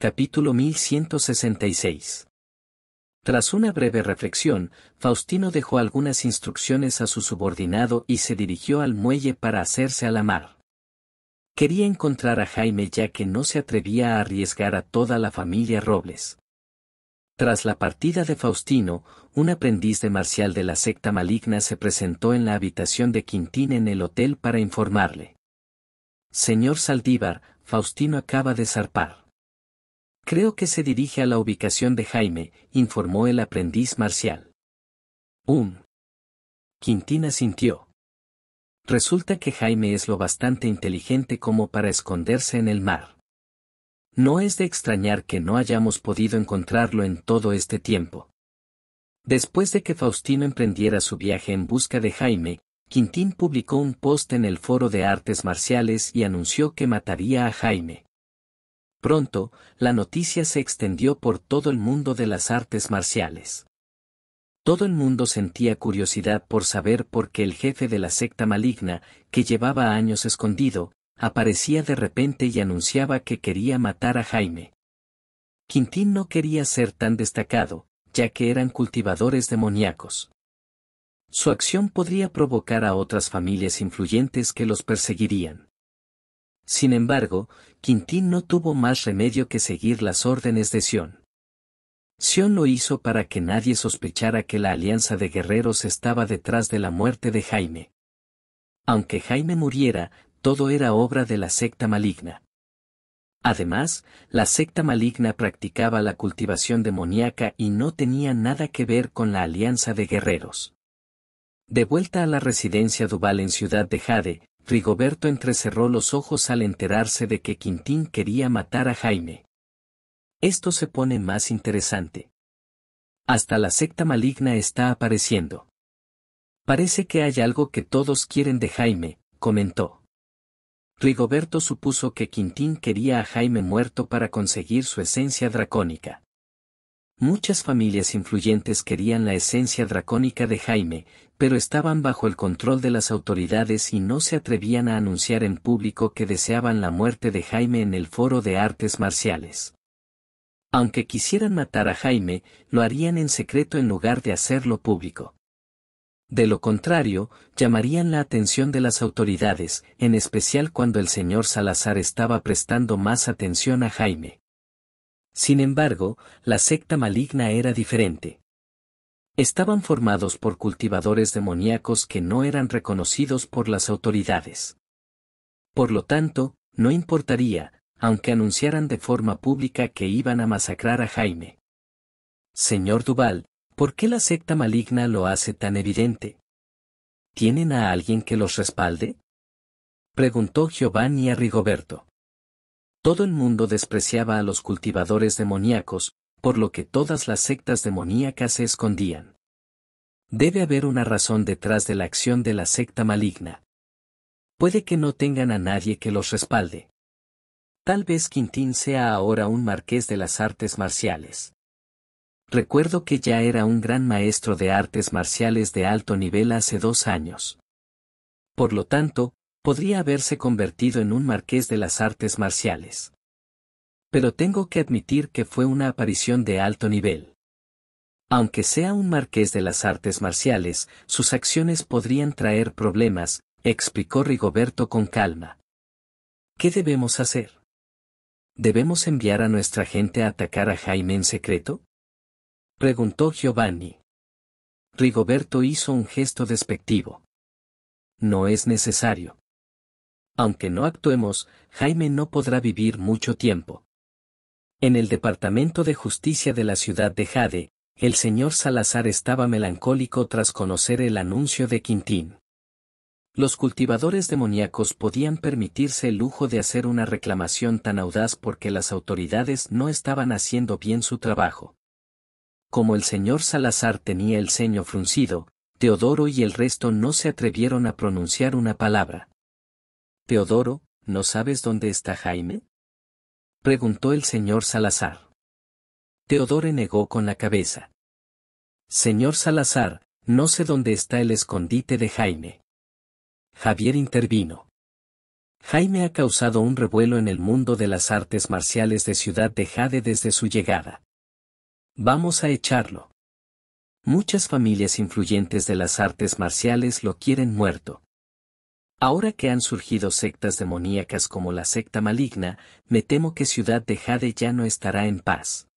Capítulo 1166. Tras una breve reflexión, Faustino dejó algunas instrucciones a su subordinado y se dirigió al muelle para hacerse a la mar. Quería encontrar a Jaime ya que no se atrevía a arriesgar a toda la familia Robles. Tras la partida de Faustino, un aprendiz de marcial de la secta maligna se presentó en la habitación de Quintín en el hotel para informarle. Señor Saldívar, Faustino acaba de zarpar. Creo que se dirige a la ubicación de Jaime, informó el aprendiz marcial. Um. Quintín sintió. Resulta que Jaime es lo bastante inteligente como para esconderse en el mar. No es de extrañar que no hayamos podido encontrarlo en todo este tiempo. Después de que Faustino emprendiera su viaje en busca de Jaime, Quintín publicó un post en el Foro de Artes Marciales y anunció que mataría a Jaime. Pronto, la noticia se extendió por todo el mundo de las artes marciales. Todo el mundo sentía curiosidad por saber por qué el jefe de la secta maligna, que llevaba años escondido, aparecía de repente y anunciaba que quería matar a Jaime. Quintín no quería ser tan destacado, ya que eran cultivadores demoníacos. Su acción podría provocar a otras familias influyentes que los perseguirían. Sin embargo, Quintín no tuvo más remedio que seguir las órdenes de Sion. Sion lo hizo para que nadie sospechara que la alianza de guerreros estaba detrás de la muerte de Jaime. Aunque Jaime muriera, todo era obra de la secta maligna. Además, la secta maligna practicaba la cultivación demoníaca y no tenía nada que ver con la alianza de guerreros. De vuelta a la residencia Duval en Ciudad de Jade, Rigoberto entrecerró los ojos al enterarse de que Quintín quería matar a Jaime. Esto se pone más interesante. Hasta la secta maligna está apareciendo. Parece que hay algo que todos quieren de Jaime, comentó. Rigoberto supuso que Quintín quería a Jaime muerto para conseguir su esencia dracónica. Muchas familias influyentes querían la esencia dracónica de Jaime, pero estaban bajo el control de las autoridades y no se atrevían a anunciar en público que deseaban la muerte de Jaime en el Foro de Artes Marciales. Aunque quisieran matar a Jaime, lo harían en secreto en lugar de hacerlo público. De lo contrario, llamarían la atención de las autoridades, en especial cuando el señor Salazar estaba prestando más atención a Jaime. Sin embargo, la secta maligna era diferente. Estaban formados por cultivadores demoníacos que no eran reconocidos por las autoridades. Por lo tanto, no importaría, aunque anunciaran de forma pública que iban a masacrar a Jaime. Señor Duval, ¿por qué la secta maligna lo hace tan evidente? ¿Tienen a alguien que los respalde? Preguntó Giovanni a Rigoberto. Todo el mundo despreciaba a los cultivadores demoníacos, por lo que todas las sectas demoníacas se escondían. Debe haber una razón detrás de la acción de la secta maligna. Puede que no tengan a nadie que los respalde. Tal vez Quintín sea ahora un marqués de las artes marciales. Recuerdo que ya era un gran maestro de artes marciales de alto nivel hace dos años. Por lo tanto, Podría haberse convertido en un marqués de las artes marciales. Pero tengo que admitir que fue una aparición de alto nivel. Aunque sea un marqués de las artes marciales, sus acciones podrían traer problemas, explicó Rigoberto con calma. ¿Qué debemos hacer? ¿Debemos enviar a nuestra gente a atacar a Jaime en secreto? Preguntó Giovanni. Rigoberto hizo un gesto despectivo. No es necesario. Aunque no actuemos, Jaime no podrá vivir mucho tiempo. En el Departamento de Justicia de la ciudad de Jade, el señor Salazar estaba melancólico tras conocer el anuncio de Quintín. Los cultivadores demoníacos podían permitirse el lujo de hacer una reclamación tan audaz porque las autoridades no estaban haciendo bien su trabajo. Como el señor Salazar tenía el ceño fruncido, Teodoro y el resto no se atrevieron a pronunciar una palabra. Teodoro, ¿no sabes dónde está Jaime? preguntó el señor Salazar. Teodoro negó con la cabeza. Señor Salazar, no sé dónde está el escondite de Jaime. Javier intervino. Jaime ha causado un revuelo en el mundo de las artes marciales de Ciudad de Jade desde su llegada. Vamos a echarlo. Muchas familias influyentes de las artes marciales lo quieren muerto. Ahora que han surgido sectas demoníacas como la secta maligna, me temo que Ciudad de Jade ya no estará en paz.